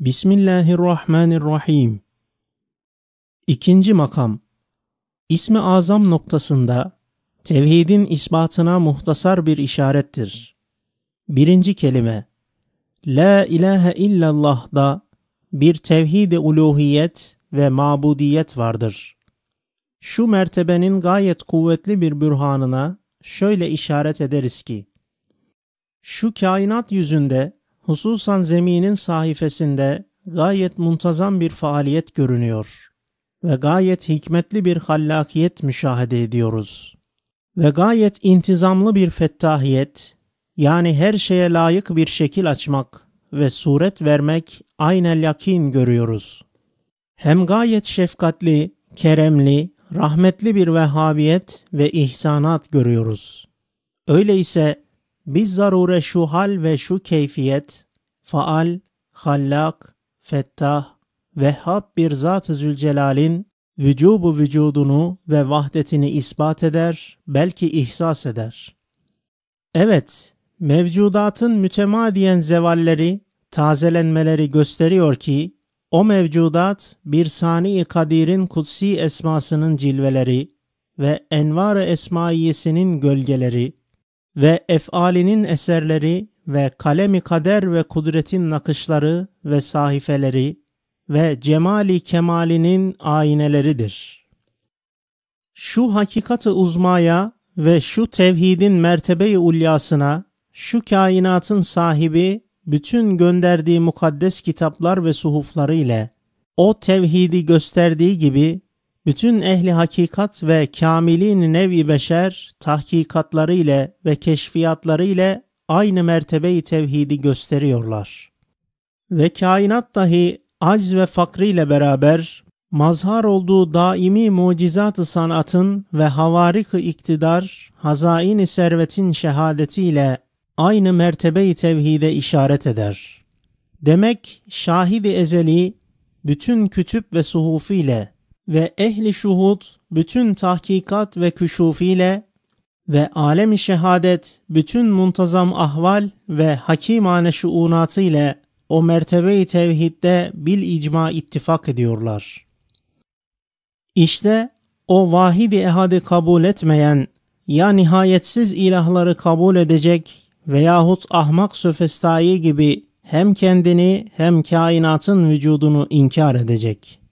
Bismillahirrahmanirrahim. İkinci makam. İsmi azam noktasında tevhidin ispatına muhtasar bir işarettir. Birinci kelime. La ilahe illallah da bir tevhid-i uluhiyet ve mabudiyet vardır. Şu mertebenin gayet kuvvetli bir bürhanına şöyle işaret ederiz ki, şu kainat yüzünde hususan zeminin sahifesinde gayet muntazam bir faaliyet görünüyor ve gayet hikmetli bir hallakiyet müşahede ediyoruz ve gayet intizamlı bir fettahiyet yani her şeye layık bir şekil açmak ve suret vermek aynel yakin görüyoruz. Hem gayet şefkatli, keremli, rahmetli bir vehhabiyet ve ihsanat görüyoruz. Öyleyse biz zarure şu hal ve şu keyfiyet, faal, hallak, fettah, vehhab bir Zat-ı Zülcelal'in vücubu vücudunu ve vahdetini ispat eder, belki ihsas eder. Evet, mevcudatın mütemadiyen zevalleri, tazelenmeleri gösteriyor ki, o mevcudat bir sani kadirin kutsi esmasının cilveleri ve envar-ı esmaiyesinin gölgeleri, ve efalinin eserleri ve kalemi kader ve kudretin nakışları ve sahifeleri ve cemali kemalinin ayneleridir. Şu hakikati uzmaya ve şu tevhidin mertebeyi i ulyasına, şu kainatın sahibi bütün gönderdiği mukaddes kitaplar ve suhufları ile o tevhidi gösterdiği gibi bütün ehli hakikat ve kamilin nevi beşer tahkikatları ile ve keşfiyatları ile aynı mertebeyi tevhidi gösteriyorlar. Ve kainat dahi acz ve fakriyle beraber mazhar olduğu daimi mucizat-ı sanatın ve havarik iktidar, hazain-i servetin şehadetiyle aynı mertebeyi tevhide işaret eder. Demek şahidi ezeli bütün kütüp ve suhufiyle ve ehli şuhud bütün tahkikat ve küşufiyle ve alemi şehadet bütün muntazam ahval ve hakimane şuunatı ile o mertebeyi tevhidde bil icma ittifak ediyorlar. İşte o vahidi ehadi kabul etmeyen ya nihayetsiz ilahları kabul edecek veyahut ahmak söfestayı gibi hem kendini hem kainatın vücudunu inkar edecek.''